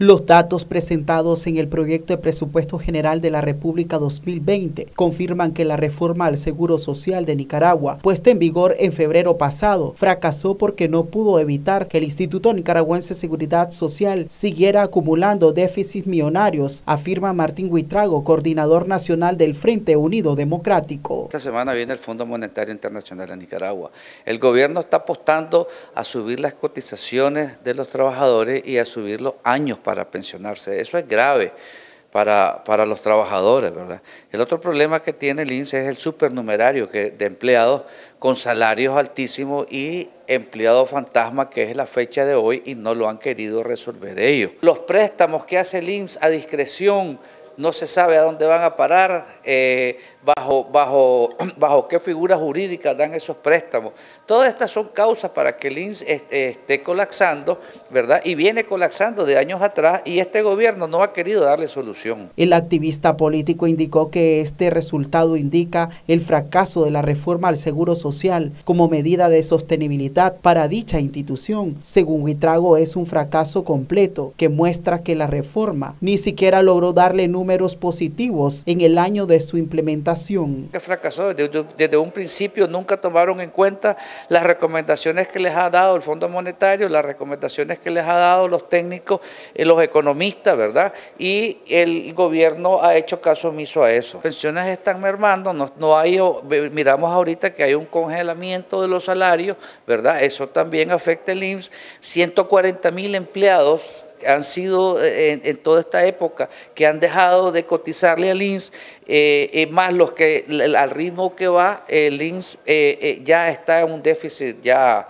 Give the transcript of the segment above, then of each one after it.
Los datos presentados en el proyecto de presupuesto general de la República 2020 confirman que la reforma al Seguro Social de Nicaragua, puesta en vigor en febrero pasado, fracasó porque no pudo evitar que el Instituto Nicaragüense de Seguridad Social siguiera acumulando déficits millonarios, afirma Martín Huitrago, coordinador nacional del Frente Unido Democrático. Esta semana viene el Fondo Monetario Internacional a Nicaragua. El gobierno está apostando a subir las cotizaciones de los trabajadores y a subir los años para pensionarse. Eso es grave para, para los trabajadores, ¿verdad? El otro problema que tiene el INSE es el supernumerario que, de empleados con salarios altísimos y empleado fantasma que es la fecha de hoy y no lo han querido resolver ellos. Los préstamos que hace el INSS e a discreción, no se sabe a dónde van a parar, eh, bajo, bajo, bajo qué figura jurídica dan esos préstamos. Todas estas son causas para que el INS esté, colapsando, ¿verdad? Y viene colapsando de años atrás y este gobierno no ha querido darle solución. El activista político indicó que este resultado indica el fracaso de la reforma al Seguro Social como medida de sostenibilidad para dicha institución. Según Huitrago, es un fracaso completo que muestra que la reforma ni siquiera logró darle números positivos en el año de su implementación. Que fracasó, desde, un principio nunca tomaron en cuenta las recomendaciones que les ha dado el Fondo Monetario, las recomendaciones que les ha dado los técnicos, eh, los economistas, ¿verdad? Y el gobierno ha hecho caso omiso a eso. pensiones están mermando, no, no hay, miramos ahorita que hay un congelamiento de los salarios, ¿verdad? Eso también afecta el IMSS, 140 mil empleados han sido eh, en, toda esta época, que han dejado de cotizarle al INS, eh, más los que al ritmo que va, el INS eh, eh, ya está en un déficit ya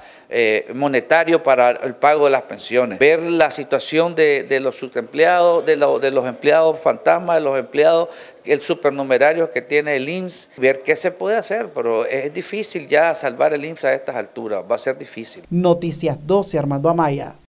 monetario para el pago de las pensiones. Ver la situación de, los subempleados, de, de los empleados fantasmas, de los empleados, el supernumerario que tiene el INS, ver qué se puede hacer, pero es difícil ya salvar el INS a estas alturas, va a ser difícil. Noticias 12, Armando Amaya.